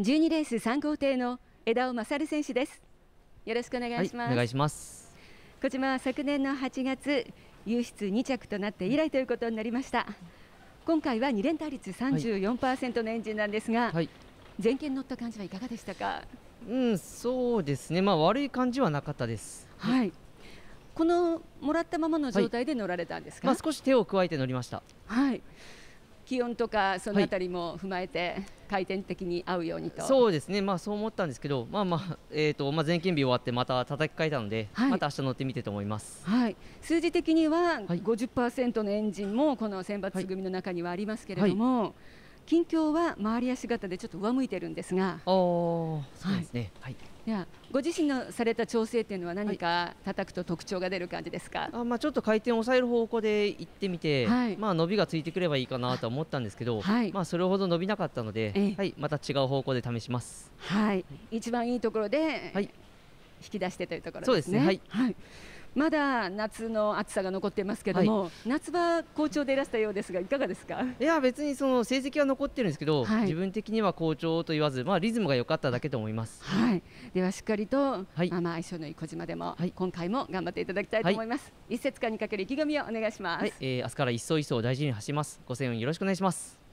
12レース3号艇の枝尾勝選手ですよろしくお願いします、はい、お願いします小島は昨年の8月輸出2着となって以来ということになりました今回は2連単率34%のエンジンなんですが、はい、前傾乗った感じはいかがでしたかうんそうですねまあ悪い感じはなかったですはいこのもらったままの状態で乗られたんですか、はい、まあ、少し手を加えて乗りましたはい気温とかそのあたりも踏まえて、はい回転的に合うようにとそうですね、まあ、そう思ったんですけど、まあまあえーとまあ、前検日終わってまた叩き替えたので、はい、また明日乗ってみてと思います、はい、数字的には50%のエンジンもこの選抜組の中にはありますけれども。はい近況は周り足型でちょっと上向いてるんですがおお、そうですね、はい、はい、ご自身のされた調整っていうのは何か叩くと特徴が出る感じですか、はい、あまあ、ちょっと回転を抑える方向で行ってみて、はい、まあ、伸びがついてくればいいかなと思ったんですけど、まあ、それほど伸びなかったので、はい、また違う方向で試します。はい、一番いいところで、引き出してというところですね。そうですねはいまだ夏の暑さが残ってますけども、はい、夏場好調でいらしたようですがいかがですかいや別にその成績は残ってるんですけど、はい、自分的には好調と言わず、まあ、リズムが良かっただけと思います、はい、ではしっかりと、はい、まあ、まあ相性のいい小島でも、今回も頑張っていただきたいと思います、一節間にかける意気込みをお願いします、はいえー、明日から一層一層大事に走りますご声援よろしくお願いします